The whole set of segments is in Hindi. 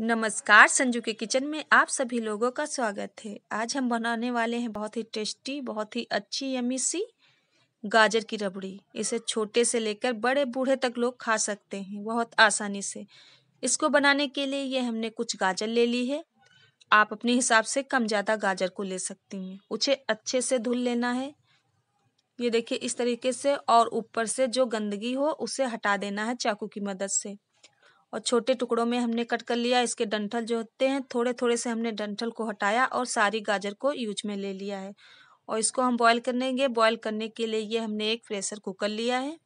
नमस्कार संजू के किचन में आप सभी लोगों का स्वागत है आज हम बनाने वाले हैं बहुत ही टेस्टी बहुत ही अच्छी यमी सी गाजर की रबड़ी इसे छोटे से लेकर बड़े बूढ़े तक लोग खा सकते हैं बहुत आसानी से इसको बनाने के लिए ये हमने कुछ गाजर ले ली है आप अपने हिसाब से कम ज़्यादा गाजर को ले सकती हैं उसे अच्छे से धुल लेना है ये देखिए इस तरीके से और ऊपर से जो गंदगी हो उसे हटा देना है चाकू की मदद से और छोटे टुकड़ों में हमने कट कर लिया इसके डंठल जो होते हैं थोड़े थोड़े से हमने डंठल को हटाया और सारी गाजर को यूज में ले लिया है और इसको हम बॉईल करेंगे बॉईल करने के लिए ये हमने एक प्रेशर कुकर लिया है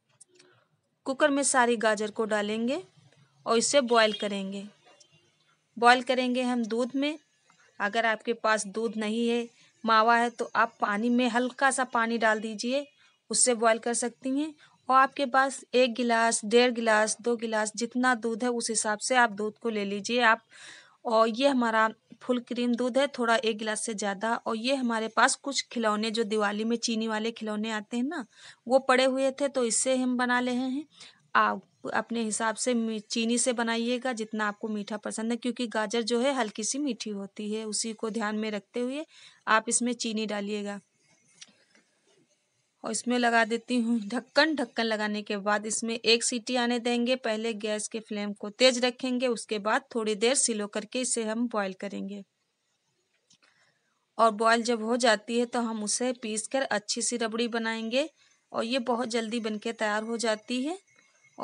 कुकर में सारी गाजर को डालेंगे और इसे बॉईल करेंगे बॉईल करेंगे हम दूध में अगर आपके पास दूध नहीं है मावा है तो आप पानी में हल्का सा पानी डाल दीजिए उससे बॉईल कर सकती हैं और आपके पास एक गिलास डेढ़ गिलास दो गिलास जितना दूध है उस हिसाब से आप दूध को ले लीजिए आप और ये हमारा फुल क्रीम दूध है थोड़ा एक गिलास से ज़्यादा और ये हमारे पास कुछ खिलौने जो दिवाली में चीनी वाले खिलौने आते हैं ना वो पड़े हुए थे तो इससे हम बना ले हैं आप अपने हिसाब से चीनी से बनाइएगा जितना आपको मीठा पसंद है क्योंकि गाजर जो है हल्की सी मीठी होती है उसी को ध्यान में रखते हुए आप इसमें चीनी डालिएगा और इसमें लगा देती हूँ ढक्कन ढक्कन लगाने के बाद इसमें एक सीटी आने देंगे पहले गैस के फ्लेम को तेज रखेंगे उसके बाद थोड़ी देर सिलो करके इसे हम बॉईल करेंगे और बॉयल जब हो जाती है तो हम उसे पीस कर अच्छी सी रबड़ी बनाएंगे और ये बहुत जल्दी बनके तैयार हो जाती है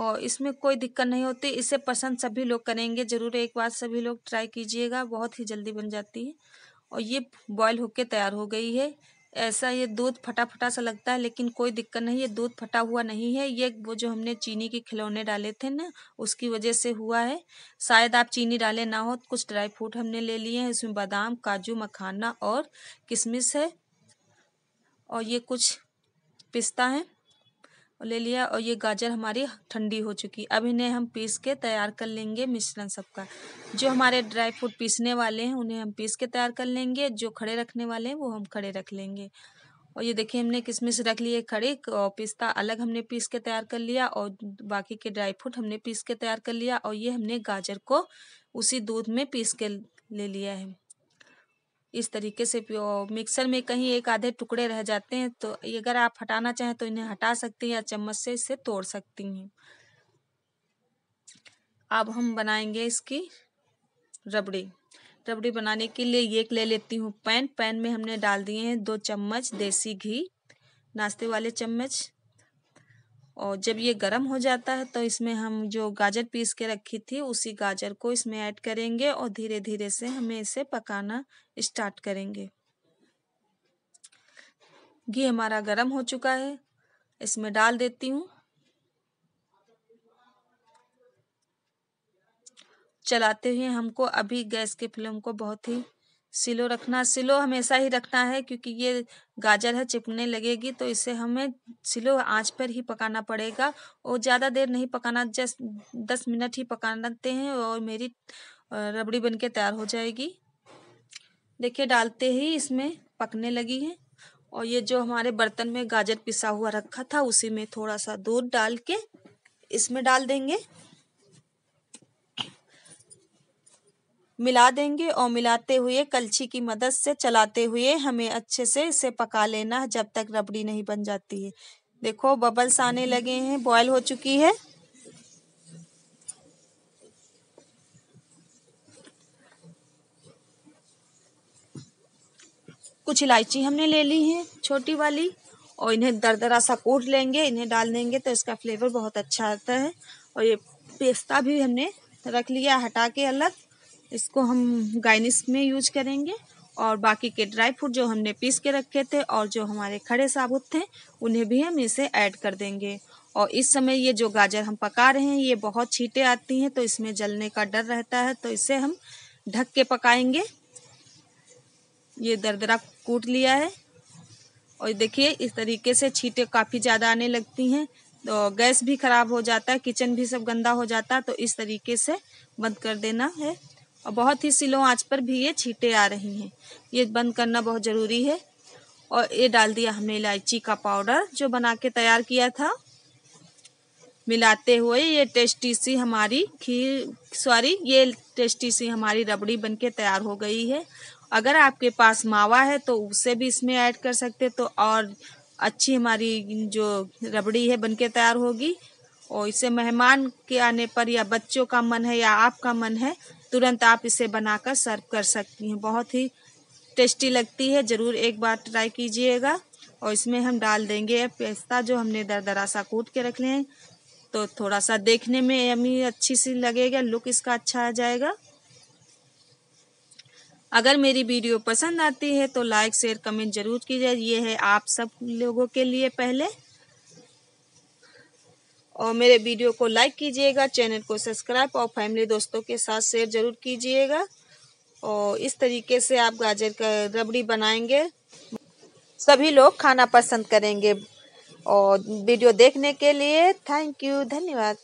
और इसमें कोई दिक्कत नहीं होती इसे पसंद सभी लोग करेंगे ज़रूर एक बार सभी लोग ट्राई कीजिएगा बहुत ही जल्दी बन जाती है और ये बॉयल होके तैयार हो गई है ऐसा ये दूध फटा फटा सा लगता है लेकिन कोई दिक्कत नहीं ये दूध फटा हुआ नहीं है ये वो जो हमने चीनी के खिलौने डाले थे ना उसकी वजह से हुआ है शायद आप चीनी डाले ना हो तो कुछ ड्राई फ्रूट हमने ले लिए हैं इसमें बादाम काजू मखाना और किशमिश है और ये कुछ पिस्ता है ले लिया और ये गाजर हमारी ठंडी हो चुकी अब इन्हें हम पीस के तैयार कर लेंगे मिश्रण सबका जो हमारे ड्राई फ्रूट पीसने वाले हैं उन्हें हम पीस के तैयार कर लेंगे जो खड़े रखने वाले हैं वो हम खड़े रख लेंगे और ये देखिए हमने किशमिश रख लिए खड़े और पिस्ता अलग हमने पीस के तैयार कर लिया और बाकी के ड्राई फ्रूट हमने पीस के तैयार कर लिया और ये हमने गाजर को उसी दूध में पीस के ले लिया है इस तरीके से मिक्सर में कहीं एक आधे टुकड़े रह जाते हैं तो अगर आप हटाना चाहें तो इन्हें हटा सकती हैं या चम्मच से इसे तोड़ सकती हैं अब हम बनाएंगे इसकी रबड़ी रबड़ी बनाने के लिए एक ले लेती हूँ पैन पैन में हमने डाल दिए हैं दो चम्मच देसी घी नाश्ते वाले चम्मच और जब ये गर्म हो जाता है तो इसमें हम जो गाजर पीस के रखी थी उसी गाजर को इसमें ऐड करेंगे और धीरे धीरे से हमें इसे पकाना स्टार्ट करेंगे घी हमारा गर्म हो चुका है इसमें डाल देती हूँ चलाते हुए हमको अभी गैस के फ्लेम को बहुत ही सिलो रखना सिलो हमेशा ही रखना है क्योंकि ये गाजर है चिपने लगेगी तो इसे हमें सिलो आंच पर ही पकाना पड़ेगा और ज़्यादा देर नहीं पकाना जस्ट दस मिनट ही पकाते हैं और मेरी रबड़ी बन के तैयार हो जाएगी देखिए डालते ही इसमें पकने लगी है और ये जो हमारे बर्तन में गाजर पिसा हुआ रखा था उसी में थोड़ा सा दूध डाल के इसमें डाल देंगे मिला देंगे और मिलाते हुए कलछी की मदद से चलाते हुए हमें अच्छे से इसे पका लेना है जब तक रबड़ी नहीं बन जाती है देखो बबल्स आने लगे हैं बॉयल हो चुकी है कुछ इलायची हमने ले ली है छोटी वाली और इन्हें दरदरा सा कूट लेंगे इन्हें डाल देंगे तो इसका फ्लेवर बहुत अच्छा आता है और ये पेस्ता भी हमने रख लिया हटा के अलग इसको हम गाइनिस में यूज करेंगे और बाकी के ड्राई फ्रूट जो हमने पीस के रखे थे और जो हमारे खड़े साबुत थे उन्हें भी हम इसे ऐड कर देंगे और इस समय ये जो गाजर हम पका रहे हैं ये बहुत छीटे आती हैं तो इसमें जलने का डर रहता है तो इसे हम ढक के पकाएंगे ये दरदरा कूट लिया है और देखिए इस तरीके से छीटे काफ़ी ज़्यादा आने लगती हैं तो गैस भी ख़राब हो जाता है किचन भी सब गंदा हो जाता है तो इस तरीके से बंद कर देना है और बहुत ही सिलो आंच पर भी ये छीटे आ रही हैं ये बंद करना बहुत ज़रूरी है और ये डाल दिया हमने इलायची का पाउडर जो बना के तैयार किया था मिलाते हुए ये टेस्टी सी हमारी खीर सॉरी ये टेस्टी सी हमारी रबड़ी बनके तैयार हो गई है अगर आपके पास मावा है तो उसे भी इसमें ऐड कर सकते तो और अच्छी हमारी जो रबड़ी है बनके तैयार होगी और इसे मेहमान के आने पर या बच्चों का मन है या आपका मन है तुरंत आप इसे बनाकर सर्व कर सकती हैं बहुत ही टेस्टी लगती है ज़रूर एक बार ट्राई कीजिएगा और इसमें हम डाल देंगे पेस्ता जो हमने दर दरा सा कूट के रख लें तो थोड़ा सा देखने में अमी अच्छी सी लगेगा लुक इसका अच्छा आ जाएगा अगर मेरी वीडियो पसंद आती है तो लाइक शेयर कमेंट जरूर कीजिए ये है आप सब लोगों के लिए पहले और मेरे वीडियो को लाइक कीजिएगा चैनल को सब्सक्राइब और फैमिली दोस्तों के साथ शेयर ज़रूर कीजिएगा और इस तरीके से आप गाजर का रबड़ी बनाएंगे सभी लोग खाना पसंद करेंगे और वीडियो देखने के लिए थैंक यू धन्यवाद